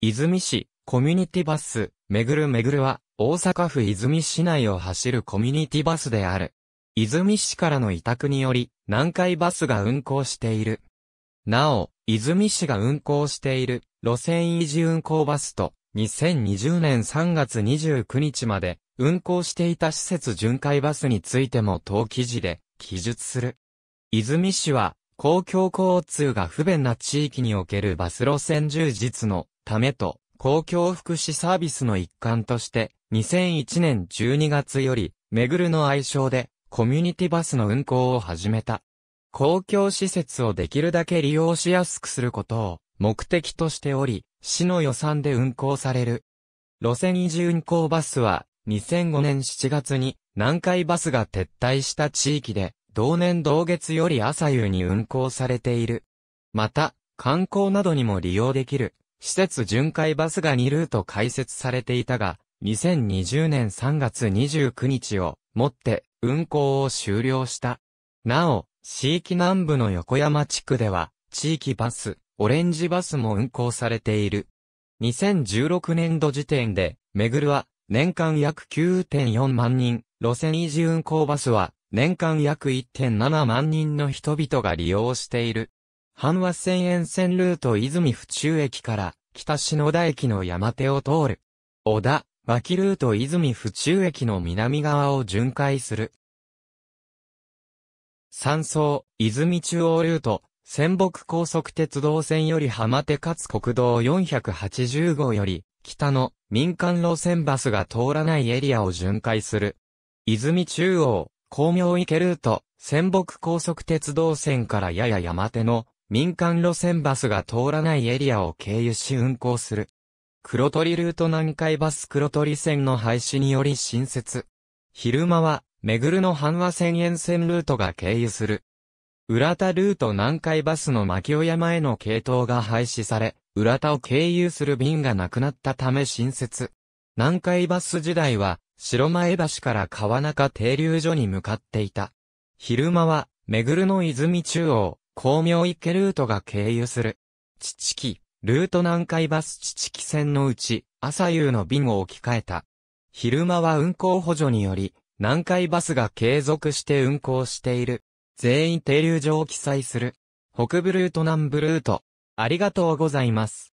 泉市、コミュニティバス、めぐるめぐるは、大阪府泉市内を走るコミュニティバスである。泉市からの委託により、南海バスが運行している。なお、泉市が運行している、路線維持運行バスと、2020年3月29日まで、運行していた施設巡回バスについても当記事で、記述する。泉市は、公共交通が不便な地域におけるバス路線充実のためと、公共福祉サービスの一環として、2001年12月より、めぐるの愛称で、コミュニティバスの運行を始めた。公共施設をできるだけ利用しやすくすることを目的としており、市の予算で運行される。路線移住運行バスは、2005年7月に南海バスが撤退した地域で同年同月より朝夕に運行されている。また、観光などにも利用できる、施設巡回バスが2ルート開設されていたが、2020年3月29日をもって運行を終了した。なお、地域南部の横山地区では、地域バス、オレンジバスも運行されている。2016年度時点で、めぐるは、年間約9.4万人、路線維持運行バスは、年間約1.7万人の人々が利用している。阪和線沿線ルート泉府中駅から北篠田駅の山手を通る。小田、脇ルート泉府中駅の南側を巡回する。山荘、泉中央ルート、仙北高速鉄道線より浜手かつ国道480号より、北の民間路線バスが通らないエリアを巡回する。泉中央、光明池ルート、仙北高速鉄道線からやや山手の民間路線バスが通らないエリアを経由し運行する。黒鳥ルート南海バス黒鳥線の廃止により新設。昼間は、めぐるの半和線沿線ルートが経由する。浦田ルート南海バスの牧尾山への系統が廃止され、浦田を経由する便がなくなったため新設。南海バス時代は、白前橋から川中停留所に向かっていた。昼間は、目黒の泉中央、光明池ルートが経由する。父木、ルート南海バス父木線のうち、朝夕の便を置き換えた。昼間は運行補助により、南海バスが継続して運行している。全員停留所を記載する。北部ルート南部ルート。ありがとうございます。